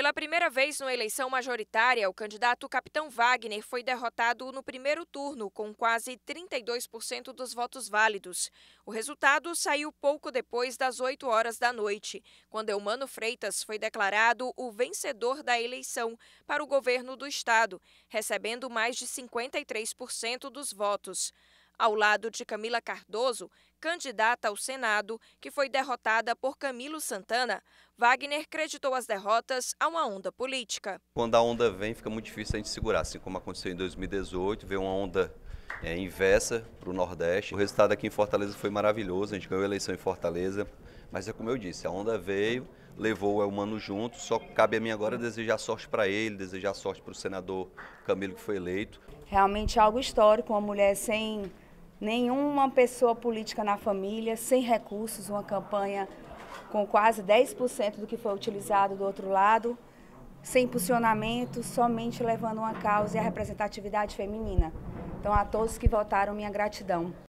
Pela primeira vez numa eleição majoritária, o candidato Capitão Wagner foi derrotado no primeiro turno, com quase 32% dos votos válidos. O resultado saiu pouco depois das 8 horas da noite, quando Eumano Freitas foi declarado o vencedor da eleição para o governo do Estado, recebendo mais de 53% dos votos ao lado de Camila Cardoso, candidata ao Senado, que foi derrotada por Camilo Santana, Wagner creditou as derrotas a uma onda política. Quando a onda vem, fica muito difícil a gente segurar, assim como aconteceu em 2018, veio uma onda é, inversa para o Nordeste. O resultado aqui em Fortaleza foi maravilhoso, a gente ganhou a eleição em Fortaleza, mas é como eu disse, a onda veio, levou o Elmano junto, só cabe a mim agora desejar sorte para ele, desejar sorte para o senador Camilo que foi eleito. Realmente algo histórico, uma mulher sem nenhuma pessoa política na família, sem recursos, uma campanha com quase 10% do que foi utilizado do outro lado, sem impulsionamento, somente levando uma causa e a representatividade feminina. Então, a todos que votaram, minha gratidão.